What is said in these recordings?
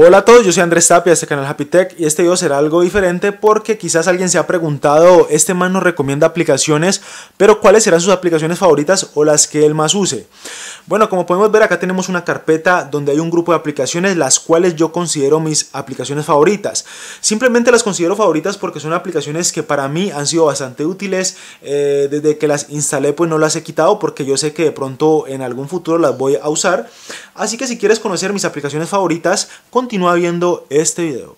Hola a todos, yo soy Andrés Tapia, este canal Happy Tech y este video será algo diferente porque quizás alguien se ha preguntado, este man nos recomienda aplicaciones, pero ¿cuáles serán sus aplicaciones favoritas o las que él más use? Bueno, como podemos ver acá tenemos una carpeta donde hay un grupo de aplicaciones las cuales yo considero mis aplicaciones favoritas. Simplemente las considero favoritas porque son aplicaciones que para mí han sido bastante útiles, eh, desde que las instalé pues no las he quitado porque yo sé que de pronto en algún futuro las voy a usar. Así que si quieres conocer mis aplicaciones favoritas, con continúa viendo este video.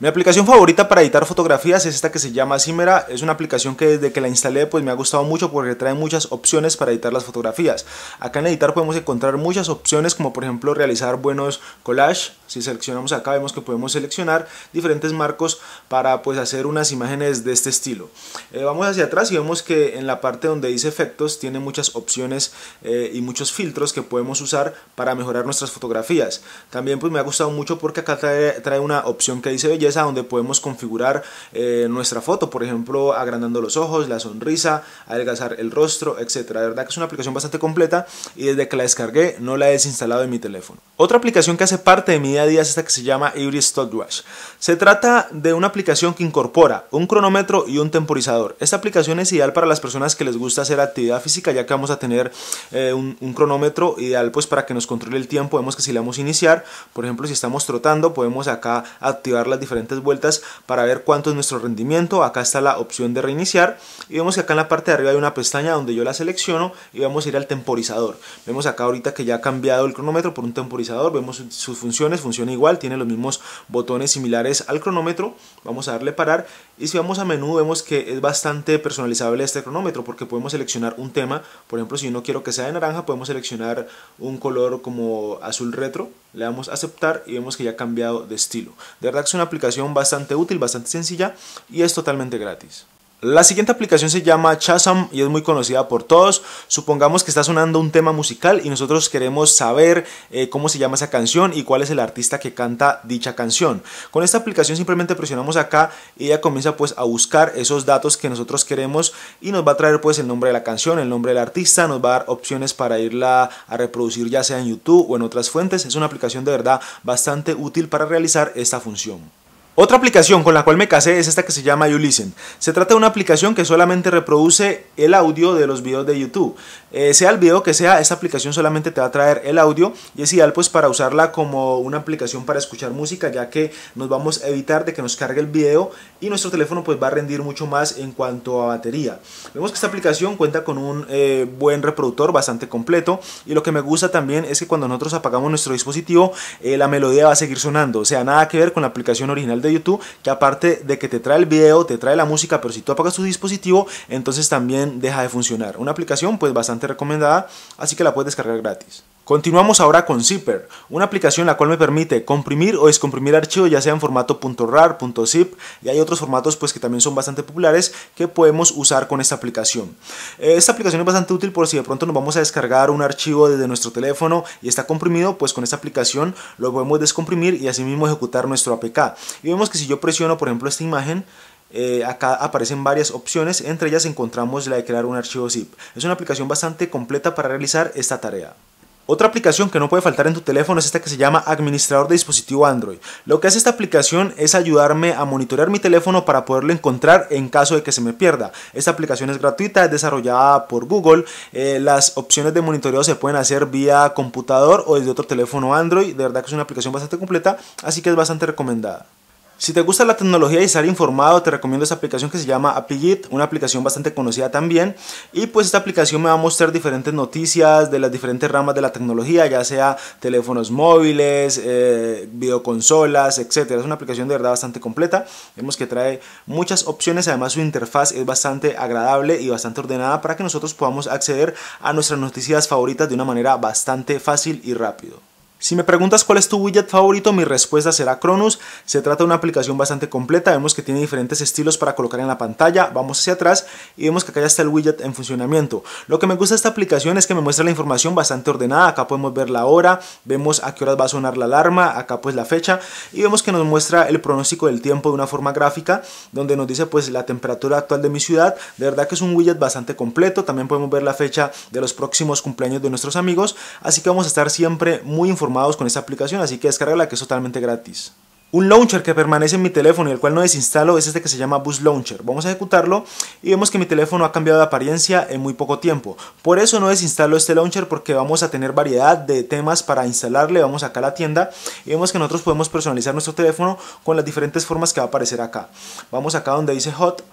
Mi aplicación favorita para editar fotografías es esta que se llama Simera. Es una aplicación que desde que la instalé pues me ha gustado mucho porque trae muchas opciones para editar las fotografías. Acá en editar podemos encontrar muchas opciones como por ejemplo realizar buenos collages. Si seleccionamos acá vemos que podemos seleccionar diferentes marcos para pues hacer unas imágenes de este estilo. Eh, vamos hacia atrás y vemos que en la parte donde dice efectos tiene muchas opciones eh, y muchos filtros que podemos usar para mejorar nuestras fotografías. También pues me ha gustado mucho porque acá trae, trae una opción que dice belleza es donde podemos configurar eh, nuestra foto, por ejemplo, agrandando los ojos, la sonrisa, adelgazar el rostro, etcétera. De verdad que es una aplicación bastante completa y desde que la descargué no la he desinstalado en mi teléfono. Otra aplicación que hace parte de mi día a día es esta que se llama Iris Stopwatch. Se trata de una aplicación que incorpora un cronómetro y un temporizador. Esta aplicación es ideal para las personas que les gusta hacer actividad física, ya que vamos a tener eh, un, cronómetro ideal pues para que nos controle el tiempo. Vemos que si le damos iniciar, por ejemplo, si estamos trotando, podemos acá activar las diferentes vueltas para ver cuánto es nuestro rendimiento. Acá está la opción de reiniciar y vemos que acá en la parte de arriba hay una pestaña donde yo la selecciono y vamos a ir al temporizador. Vemos acá ahorita que ya ha cambiado el cronómetro por un temporizador, vemos sus funciones, funciona igual, tiene los mismos botones similares al cronómetro. Vamos a darle parar y si vamos a menú vemos que es bastante personalizable este cronómetro porque podemos seleccionar un tema, por ejemplo si no quiero que sea de naranja podemos seleccionar un color como azul retro, le damos aceptar y vemos que ya ha cambiado de estilo. De verdad que es una aplicación bastante útil, bastante sencilla y es totalmente gratis. La siguiente aplicación se llama Chasam y es muy conocida por todos. Supongamos que está sonando un tema musical y nosotros queremos saber eh, cómo se llama esa canción y cuál es el artista que canta dicha canción. Con esta aplicación simplemente presionamos acá y ella comienza pues a buscar esos datos que nosotros queremos y nos va a traer pues el nombre de la canción, el nombre del artista, nos va a dar opciones para irla a reproducir ya sea en YouTube o en otras fuentes. Es una aplicación de verdad bastante útil para realizar esta función. Otra aplicación con la cual me casé es esta que se llama YouListen. Se trata de una aplicación que solamente reproduce el audio de los videos de YouTube. Eh, sea el video que sea, esta aplicación solamente te va a traer el audio y es ideal pues para usarla como una aplicación para escuchar música ya que nos vamos a evitar de que nos cargue el video y nuestro teléfono pues va a rendir mucho más en cuanto a batería. Vemos que esta aplicación cuenta con un eh, buen reproductor bastante completo y lo que me gusta también es que cuando nosotros apagamos nuestro dispositivo eh, la melodía va a seguir sonando, o sea nada que ver con la aplicación original de YouTube, que aparte de que te trae el video, te trae la música, pero si tú apagas tu dispositivo, entonces también deja de funcionar. Una aplicación pues bastante recomendada, así que la puedes descargar gratis. Continuamos ahora con Zipper, una aplicación la cual me permite comprimir o descomprimir archivos ya sea en formato .rar, .zip y hay otros formatos pues que también son bastante populares que podemos usar con esta aplicación. Eh, esta aplicación es bastante útil por si de pronto nos vamos a descargar un archivo desde nuestro teléfono y está comprimido, pues con esta aplicación lo podemos descomprimir y asimismo ejecutar nuestro APK. Y vemos que si yo presiono por ejemplo esta imagen, eh, acá aparecen varias opciones, entre ellas encontramos la de crear un archivo zip. Es una aplicación bastante completa para realizar esta tarea. Otra aplicación que no puede faltar en tu teléfono es esta que se llama Administrador de Dispositivo Android. Lo que hace esta aplicación es ayudarme a monitorear mi teléfono para poderlo encontrar en caso de que se me pierda. Esta aplicación es gratuita, es desarrollada por Google. Eh, las opciones de monitoreo se pueden hacer vía computador o desde otro teléfono Android. De verdad que es una aplicación bastante completa, así que es bastante recomendada. Si te gusta la tecnología y estar informado, te recomiendo esta aplicación que se llama Applegit, una aplicación bastante conocida también. Y pues esta aplicación me va a mostrar diferentes noticias de las diferentes ramas de la tecnología, ya sea teléfonos móviles, eh, videoconsolas, etc. Es una aplicación de verdad bastante completa. Vemos que trae muchas opciones, además su interfaz es bastante agradable y bastante ordenada para que nosotros podamos acceder a nuestras noticias favoritas de una manera bastante fácil y rápido. Si me preguntas cuál es tu widget favorito, mi respuesta será Cronus. Se trata de una aplicación bastante completa, vemos que tiene diferentes estilos para colocar en la pantalla, vamos hacia atrás y vemos que acá ya está el widget en funcionamiento. Lo que me gusta de esta aplicación es que me muestra la información bastante ordenada, acá podemos ver la hora, vemos a qué horas va a sonar la alarma, acá pues la fecha y vemos que nos muestra el pronóstico del tiempo de una forma gráfica donde nos dice pues la temperatura actual de mi ciudad, de verdad que es un widget bastante completo, también podemos ver la fecha de los próximos cumpleaños de nuestros amigos, así que vamos a estar siempre muy informados con esta aplicación, así que la que es totalmente gratis. Un launcher que permanece en mi teléfono y el cual no desinstalo es este que se llama Boost Launcher. Vamos a ejecutarlo y vemos que mi teléfono ha cambiado de apariencia en muy poco tiempo. Por eso no desinstalo este launcher porque vamos a tener variedad de temas para instalarle. Vamos acá a la tienda y vemos que nosotros podemos personalizar nuestro teléfono con las diferentes formas que va a aparecer acá. Vamos acá donde dice Hot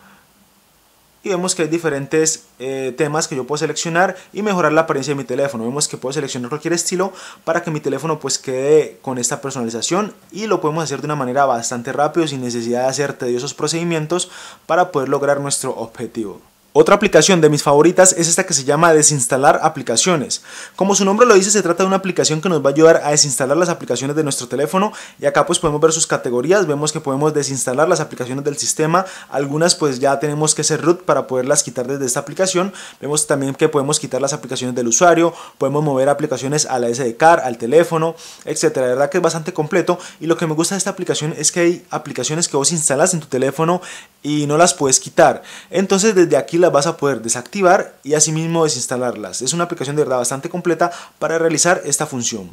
y vemos que hay diferentes eh, temas que yo puedo seleccionar y mejorar la apariencia de mi teléfono. Vemos que puedo seleccionar cualquier estilo para que mi teléfono pues quede con esta personalización y lo podemos hacer de una manera bastante rápida sin necesidad de hacer tediosos procedimientos para poder lograr nuestro objetivo. Otra aplicación de mis favoritas es esta que se llama desinstalar aplicaciones. Como su nombre lo dice, se trata de una aplicación que nos va a ayudar a desinstalar las aplicaciones de nuestro teléfono y acá pues podemos ver sus categorías, vemos que podemos desinstalar las aplicaciones del sistema, algunas pues ya tenemos que ser root para poderlas quitar desde esta aplicación, vemos también que podemos quitar las aplicaciones del usuario, podemos mover aplicaciones a la SD card, al teléfono, etcétera. La verdad que es bastante completo y lo que me gusta de esta aplicación es que hay aplicaciones que vos instalas en tu teléfono y no las puedes quitar. Entonces desde aquí las vas a poder desactivar y asimismo desinstalarlas. Es una aplicación de verdad bastante completa para realizar esta función.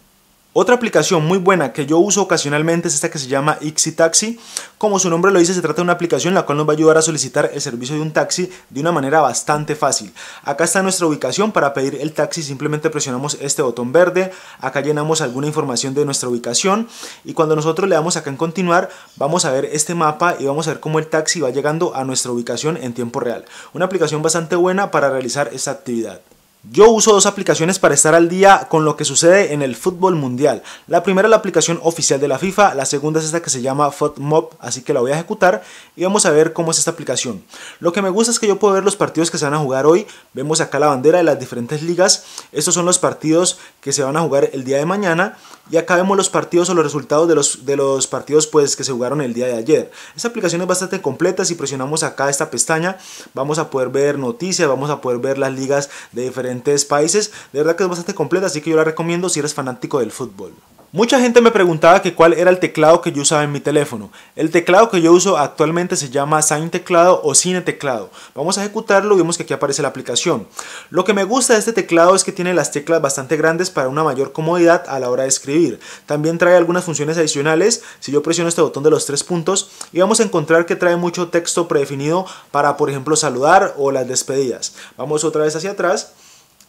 Otra aplicación muy buena que yo uso ocasionalmente es esta que se llama Ixi Taxi. Como su nombre lo dice, se trata de una aplicación la cual nos va a ayudar a solicitar el servicio de un taxi de una manera bastante fácil. Acá está nuestra ubicación para pedir el taxi, simplemente presionamos este botón verde, acá llenamos alguna información de nuestra ubicación y cuando nosotros le damos acá en continuar, vamos a ver este mapa y vamos a ver cómo el taxi va llegando a nuestra ubicación en tiempo real. Una aplicación bastante buena para realizar esta actividad. Yo uso dos aplicaciones para estar al día con lo que sucede en el fútbol mundial. La primera es la aplicación oficial de la FIFA, la segunda es esta que se llama FootMob, así que la voy a ejecutar y vamos a ver cómo es esta aplicación. Lo que me gusta es que yo puedo ver los partidos que se van a jugar hoy, vemos acá la bandera de las diferentes ligas, estos son los partidos que se van a jugar el día de mañana y acá vemos los partidos o los resultados de los, de los partidos pues, que se jugaron el día de ayer. Esta aplicación es bastante completa, si presionamos acá esta pestaña vamos a poder ver noticias, vamos a poder ver las ligas de diferentes países. De verdad que es bastante completa, así que yo la recomiendo si eres fanático del fútbol. Mucha gente me preguntaba que cuál era el teclado que yo usaba en mi teléfono. El teclado que yo uso actualmente se llama Sign Teclado o Cine Teclado. Vamos a ejecutarlo y vemos que aquí aparece la aplicación. Lo que me gusta de este teclado es que tiene las teclas bastante grandes para una mayor comodidad a la hora de escribir. También trae algunas funciones adicionales. Si yo presiono este botón de los tres puntos y vamos a encontrar que trae mucho texto predefinido para por ejemplo saludar o las despedidas. Vamos otra vez hacia atrás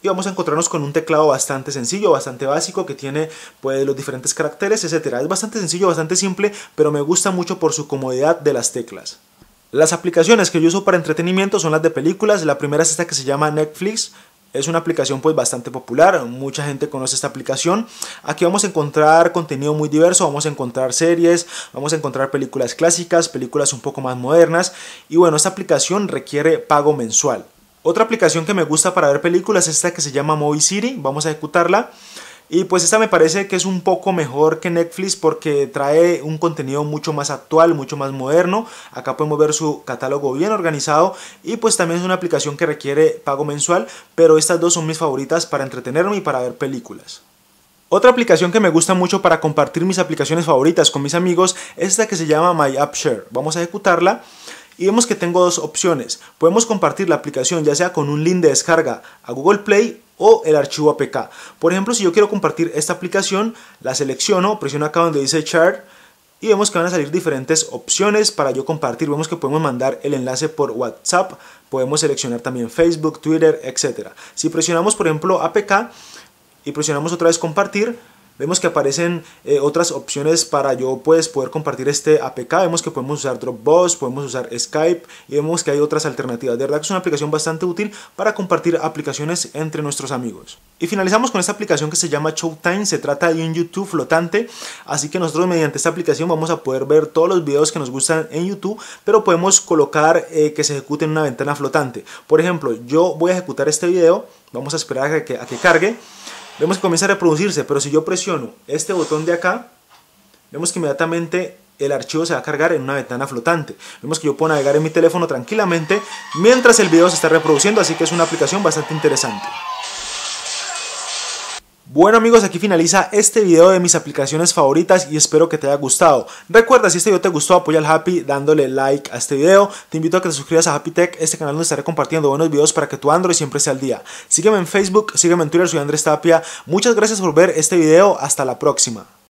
y vamos a encontrarnos con un teclado bastante sencillo, bastante básico que tiene pues los diferentes caracteres, etcétera. Es bastante sencillo, bastante simple, pero me gusta mucho por su comodidad de las teclas. Las aplicaciones que yo uso para entretenimiento son las de películas, la primera es esta que se llama Netflix, es una aplicación pues bastante popular, mucha gente conoce esta aplicación. Aquí vamos a encontrar contenido muy diverso, vamos a encontrar series, vamos a encontrar películas clásicas, películas un poco más modernas y bueno, esta aplicación requiere pago mensual. Otra aplicación que me gusta para ver películas es esta que se llama Movie City, vamos a ejecutarla. Y pues esta me parece que es un poco mejor que Netflix porque trae un contenido mucho más actual, mucho más moderno. Acá podemos ver su catálogo bien organizado y pues también es una aplicación que requiere pago mensual, pero estas dos son mis favoritas para entretenerme y para ver películas. Otra aplicación que me gusta mucho para compartir mis aplicaciones favoritas con mis amigos es esta que se llama My App Share. Vamos a ejecutarla y vemos que tengo dos opciones. Podemos compartir la aplicación ya sea con un link de descarga a Google Play o el archivo APK. Por ejemplo, si yo quiero compartir esta aplicación, la selecciono, presiono acá donde dice Share y vemos que van a salir diferentes opciones para yo compartir. Vemos que podemos mandar el enlace por WhatsApp, podemos seleccionar también Facebook, Twitter, etc. Si presionamos, por ejemplo, APK y presionamos otra vez compartir, Vemos que aparecen eh, otras opciones para yo pues, poder compartir este APK. Vemos que podemos usar Dropbox, podemos usar Skype y vemos que hay otras alternativas. De verdad que es una aplicación bastante útil para compartir aplicaciones entre nuestros amigos. Y finalizamos con esta aplicación que se llama Showtime. Se trata de un YouTube flotante. Así que nosotros mediante esta aplicación vamos a poder ver todos los videos que nos gustan en YouTube. Pero podemos colocar eh, que se ejecute en una ventana flotante. Por ejemplo, yo voy a ejecutar este video. Vamos a esperar a que, a que cargue. Vemos que comienza a reproducirse, pero si yo presiono este botón de acá, vemos que inmediatamente el archivo se va a cargar en una ventana flotante. Vemos que yo puedo navegar en mi teléfono tranquilamente mientras el video se está reproduciendo, así que es una aplicación bastante interesante. Bueno amigos, aquí finaliza este video de mis aplicaciones favoritas y espero que te haya gustado. Recuerda, si este video te gustó, apoya al Happy dándole like a este video. Te invito a que te suscribas a Happy Tech, este canal donde estaré compartiendo buenos videos para que tu Android siempre esté al día. Sígueme en Facebook, sígueme en Twitter, soy Andrés Tapia. Muchas gracias por ver este video, hasta la próxima.